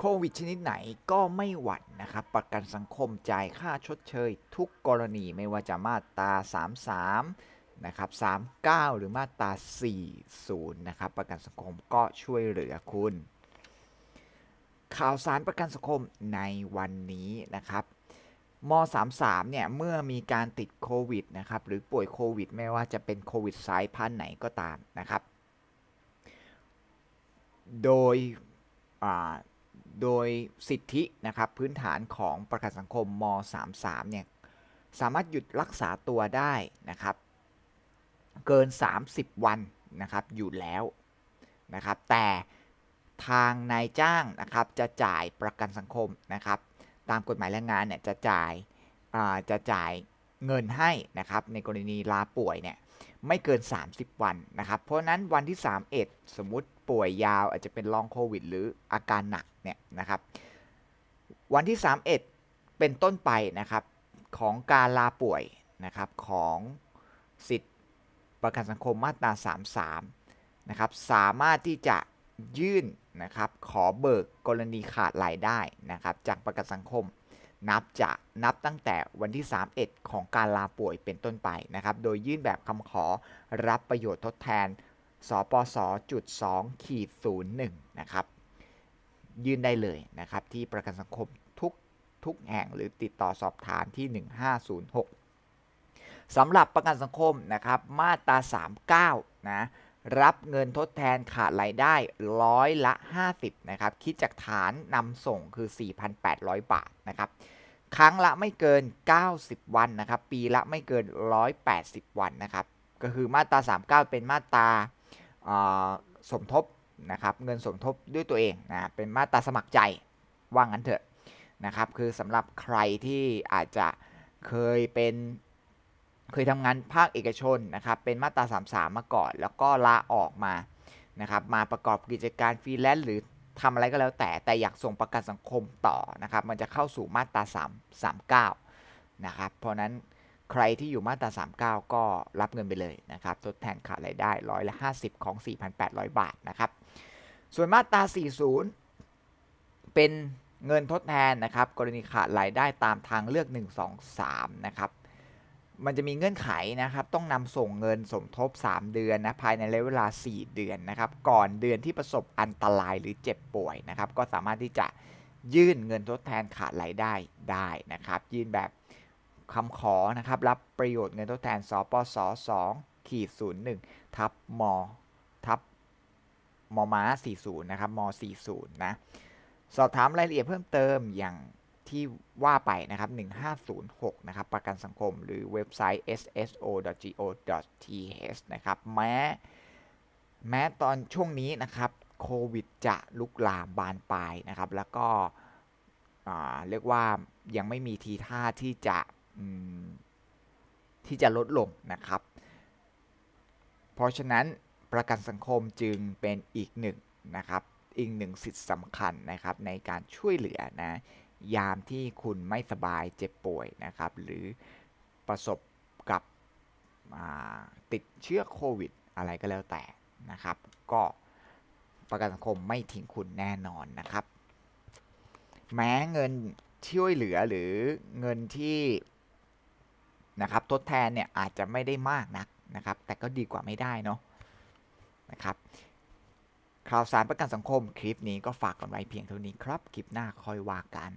โควิดชนิดไหนก็ไม่หวั่นนะครับประกันสังคมจ่ายค่าชดเชย ทุกกรณีไม่ว่าจะมาตรา33 นะครับ 39 หรือมาตรา40นะครับประกันสังคมก็ช่วยเหลือคุณข่าวสารประกันสังคมในวันนี้นะครับม33เนี่ยเมื่อมีการติดโควิดนะครับหรือป่วยโควิด ไม่ว่าจะเป็นโควิดสายพันธุ์ไหนก็ตามนะครับ โดยโดยสิทธินะครับพื้นฐานของประกันสังคมม .33 เนี่ยสามารถหยุดรักษาตัวได้นะครับเกิน 30 วันนะครับอยู่แล้วนะครับแต่ทางนายจ้างนะครับจะจ่ายประกันสังคมนะครับตามกฎหมายแรงงานเนี่ยจะจ่ายจะจ่ายเงินให้นะครับในกรณีลาป่วยเนี่ยไม่เกิน 30 วัน นะครับ เพราะนั้นวันที่ 31 สมมติป่วยยาวอาจจะเป็นลองโควิด หรืออาการหนักเนี่ยนะครับวันที่ 31 เป็นต้นไปนะครับของการลาป่วยนะครับของสิทธิประกันสังคมมาตรา 33นะครับสามารถที่จะยื่นนะครับขอเบิกกรณีขาดรายได้นะครับจากประกันสังคมนับจะนับตั้งแต่วันที่ 31 ของการลาป่วยเป็นต้นไปนะครับ โดยยื่นแบบคำขอรับประโยชน์ทดแทนสปสจุดสองขีดศูนึ่งนะครับยื่นได้เลยนะครับ ที่ประกันสังคมทุกทุกแห่งหรือติดต่อสอบถามที่ 1506สำหรับประกันสังคมนะครับ มาตรา39นะรับเงินทดแทนขาดรายได้ร้อยละ50นะครับคิดจากฐานนำส่งคือ 4,800 บาทนะครับครั้งละไม่เกิน 90 วันนะครับปีละไม่เกิน 180 วันนะครับก็คือมาตรา 39 เป็นมาตราสมทบนะครับเงินสมทบด้วยตัวเองนะเป็นมาตราสมัครใจ ว่างั้นเถอะนะครับคือสำหรับใครที่อาจจะเคยเป็นเคยทำงานภาคเอกชนนะครับ เป็นมาตรา 33 มาก่อน แล้วก็ลาออกมานะครับมาประกอบกิจการฟรีแลนซ์หรือทำอะไรก็แล้วแต่ แต่อยากส่งประกันสังคมต่อนะครับ มันจะเข้าสู่มาตรา3 39นะครับเพราะนั้นใครที่อยู่มาตรา 39 ก็รับเงินไปเลยนะครับ ทดแทนขาดรายได้ร้อยละ50 ของ 4,800 บาทนะครับส่วนมาตรา 40 เป็นเงินทดแทนนะครับ กรณีขาดรายได้ตามทางเลือก 1 2 3 นะครับมันจะมีเงื่อนไขนะครับ ต้องนำส่งเงินสมทบ 3 เดือนนะ ภายในระยะเวลา 4 เดือนนะครับ ก่อนเดือนที่ประสบอันตราย หรือเจ็บป่วยนะครับ ก็สามารถที่จะยื่นเงินทดแทนขาดรายได้ได้นะครับ ยื่นแบบคำขอนะครับ รับประโยชน์เงินทดแทนสปส2ขีดศูนนย์หึ่งทับมทับมม้าศูนะครับม40นะ สอบถามรายละเอียดเพิ่มเติมอย่างที่ว่าไปนะครับ 1506นะครับ ประกันสังคมหรือเว็บไซต์ sso.go.th นะครับ แม้ แม้ตอนช่วงนี้นะครับโควิดจะลุกลามบานปลายนะครับ แล้วก็เรียกว่ายังไม่มีทีท่าที่จะที่จะลดลงนะครับ เพราะฉะนั้นประกันสังคมจึงเป็นอีกหนึ่งนะครับอีกหนึ่งสิทธิสำคัญนะครับ ในการช่วยเหลือนะยามที่คุณไม่สบายเจ็บป่วยนะครับ หรือประสบกับติดเชื้อโควิด อะไรก็แล้วแต่นะครับ ก็ประกันสังคมไม่ทิ้งคุณแน่นอนนะครับ แม้เงินช่วยเหลือหรือเงินที่นะครับทดแทนเนี่ย อาจจะไม่ได้มากนักนะครับแต่ก็ดีกว่าไม่ได้เนาะนะครับข่าวสารประกันสังคมคลิปนี้ก็ฝากกันไว้ เพียงเท่านี้ครับ คลิปหน้าค่อยว่ากัน